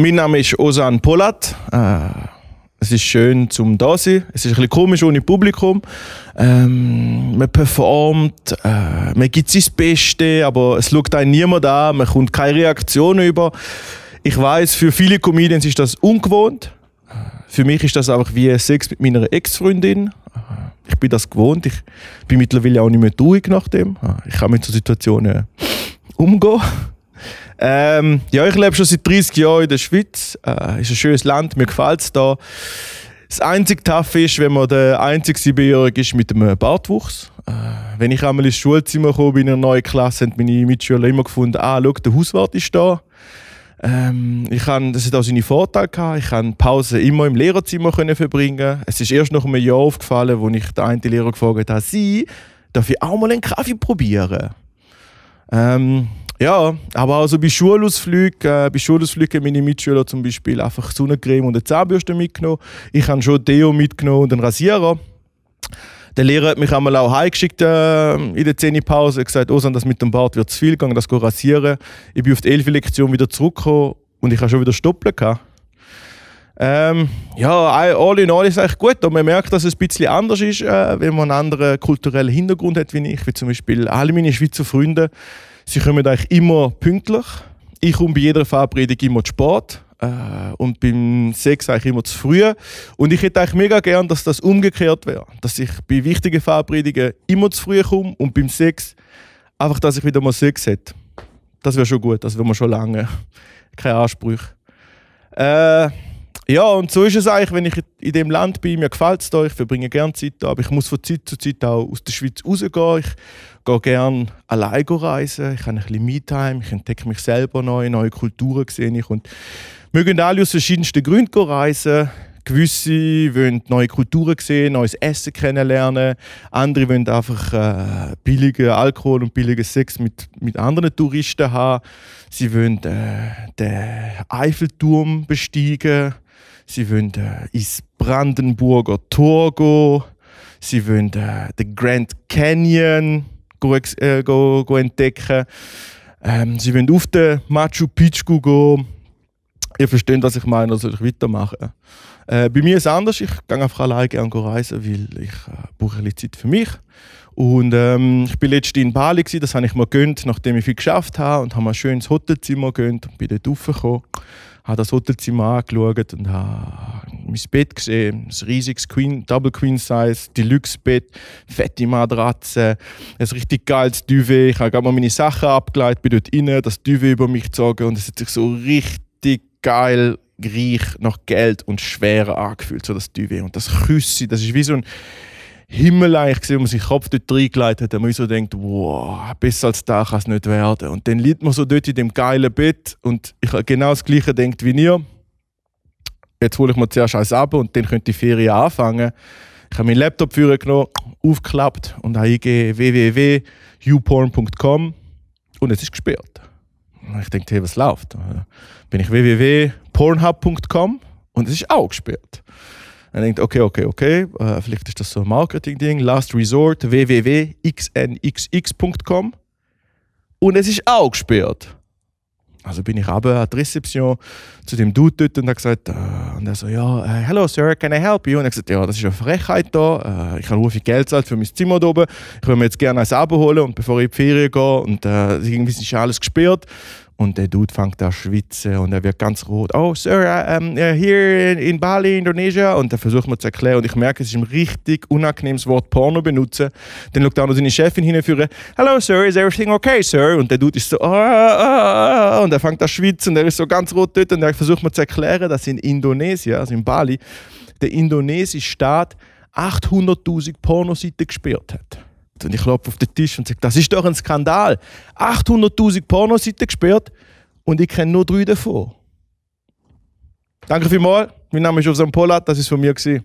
Mein Name ist Osan Polat. Äh, es ist schön zum da sein. Es ist ein bisschen komisch ohne Publikum. Ähm, man performt, äh, man gibt sein Bestes, aber es schaut einen niemand an, man kommt keine Reaktion über. Ich weiß, für viele Comedians ist das ungewohnt. Für mich ist das einfach wie Sex mit meiner Ex-Freundin. Ich bin das gewohnt. Ich bin mittlerweile auch nicht mehr traurig nach dem. Ich kann mit so Situationen umgehen. Ähm, ja, ich lebe schon seit 30 Jahren in der Schweiz. Äh, ist ein schönes Land, mir gefällt es da. Das einzige Tough ist, wenn man der einzige Siebenjährige ist mit einem Bartwuchs. Äh, wenn ich einmal ins Schulzimmer kam, in einer neuen Klasse, haben meine Mitschüler immer gefunden, ah, schau, der Hauswart ist da. Ähm, ich kann, das hat auch seine Vorteile gehabt. Ich kann Pause immer im Lehrerzimmer können verbringen. Es ist erst nach einem Jahr aufgefallen, wo ich den einen Lehrer gefragt habe, sie, darf ich auch mal einen Kaffee probieren? Ähm, ja, aber also bei Schulausflügen, äh, bei Schulausflügen meine Mitschüler zum Beispiel einfach Sonnencreme und eine Zahnbürste mitgenommen. Ich habe schon Deo mitgenommen und einen Rasierer. Der Lehrer hat mich einmal auch heimgeschickt äh, in der Zähnepause. Er hat gesagt, das mit dem Bart wird zu viel gegangen, das geht rasieren. Ich bin auf die 11. Lektion wieder zurückgekommen und ich habe schon wieder Stoppeln Ähm, ja, all in all ist es eigentlich gut. Und man merkt, dass es ein bisschen anders ist, äh, wenn man einen anderen kulturellen Hintergrund hat wie ich. Wie zum Beispiel alle meine Schweizer Freunde Sie kommen eigentlich immer pünktlich. Ich komme bei jeder Verabredung immer zu spät. Äh, und beim Sex eigentlich immer zu früh. Und ich hätte eigentlich mega gern, dass das umgekehrt wäre. Dass ich bei wichtigen Verabredungen immer zu früh komme und beim Sex einfach, dass ich wieder mal Sex hätte. Das wäre schon gut, das wäre mir schon lange. Keine Ansprüche. Äh, ja, und so ist es eigentlich, wenn ich in dem Land bin, mir gefällt es da, ich verbringe gerne Zeit da, aber ich muss von Zeit zu Zeit auch aus der Schweiz rausgehen. Ich gehe gerne allein reisen, ich habe ein bisschen Me-Time, ich entdecke mich selber neu, neue Kulturen sehe ich und mögen alle aus verschiedensten Gründen reisen. Gewisse wollen neue Kulturen sehen, neues Essen kennenlernen. Andere wollen einfach äh, billigen Alkohol und billigen Sex mit, mit anderen Touristen haben. Sie wollen äh, den Eiffelturm besteigen sie wollen äh, ins Brandenburger Tor gehen, sie wollen äh, den Grand Canyon go, äh, go, go entdecken, ähm, sie wollen auf den Machu Picchu gehen. Ihr versteht, was ich meine, also soll ich weitermachen. Äh, bei mir ist es anders, ich gehe einfach alleine gerne reisen, weil ich äh, brauche ein bisschen Zeit für mich und ähm, ich war letztens in Bali, gewesen, das habe ich mir gönnt, nachdem ich viel geschafft habe. Und habe mir ein schönes Hotelzimmer gönnt und bin dort raufgekommen. Habe das Hotelzimmer angeschaut und habe mein Bett gesehen. Ein riesiges Queen, Double Queen Size, Deluxe Bett, fette Matratze, ein richtig geiles Duvet. Ich habe gerade mal meine Sachen abgeleitet, bin dort rein, das Duvet über mich gezogen und es hat sich so richtig geil reich nach Geld und schwerer angefühlt, so das Duvet. Und das Küsse, das ist wie so ein himmeleicht gesehen, wo man sich Kopf dort reingelegt hat, und man so denkt, wow, besser als da kann es nicht werden. Und dann liegt man so dort in dem geilen Bett und ich habe genau das Gleiche denkt wie ihr. Jetzt hole ich mir zuerst alles ab und dann könnte die Ferien anfangen. Ich habe meinen Laptop genommen, aufgeklappt und habe eingegeben www.youporn.com und es ist gesperrt. Und ich denke, hey, was läuft? Bin ich www.pornhub.com und es ist auch gesperrt dann denkt, okay, okay, okay, äh, vielleicht ist das so ein Marketing-Ding. Last Resort, www.xnxx.com. Und es ist auch gesperrt. Also bin ich runter an der Rezeption zu dem Dude dort und habe gesagt, äh, und er so, ja, äh, hello sir, can I help you? Und er gesagt, ja, das ist eine Frechheit da, äh, ich habe viel Geld zahlt für mein Zimmer da oben, ich würde mir jetzt gerne eins abholen und bevor ich in die Ferien gehe und äh, irgendwie ist alles gesperrt. Und der Dude fängt an schwitzen und er wird ganz rot. Oh, Sir, um, hier in, in Bali, Indonesien. Und er versucht mir zu erklären. Und ich merke, es ist ein richtig unangenehmes Wort Porno benutzen. Dann schaut er noch seine Chefin hinführen. Hello, Sir, is everything okay, Sir? Und der Dude ist so, ah, ah, ah. Und er fängt an schwitzen und er ist so ganz rot dort. Und er versucht mir zu erklären, dass in Indonesien, also in Bali, der indonesische Staat 800.000 Pornoseiten gesperrt hat. Und ich klopfe auf den Tisch und sage, das ist doch ein Skandal. 800.000 Pornoseiten gesperrt und ich kenne nur drei davon. Danke vielmals. Mein Name ist Ozan Polat, das ist von mir. Gewesen.